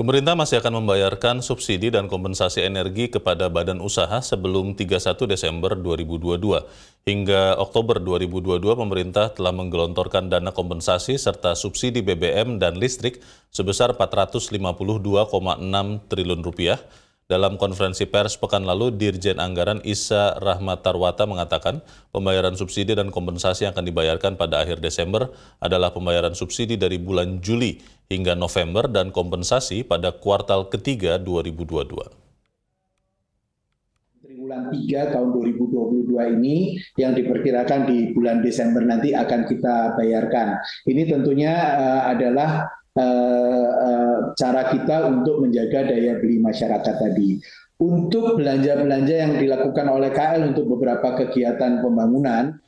Pemerintah masih akan membayarkan subsidi dan kompensasi energi kepada badan usaha sebelum 31 Desember 2022. Hingga Oktober 2022, pemerintah telah menggelontorkan dana kompensasi serta subsidi BBM dan listrik sebesar 452,6 triliun rupiah. Dalam konferensi pers pekan lalu, Dirjen Anggaran Isa Rahmat Tarwata mengatakan pembayaran subsidi dan kompensasi yang akan dibayarkan pada akhir Desember adalah pembayaran subsidi dari bulan Juli hingga November dan kompensasi pada kuartal ketiga 2022 bulan 3 tahun 2022 ini yang diperkirakan di bulan Desember nanti akan kita bayarkan. Ini tentunya uh, adalah uh, uh, cara kita untuk menjaga daya beli masyarakat tadi. Untuk belanja-belanja yang dilakukan oleh KL untuk beberapa kegiatan pembangunan,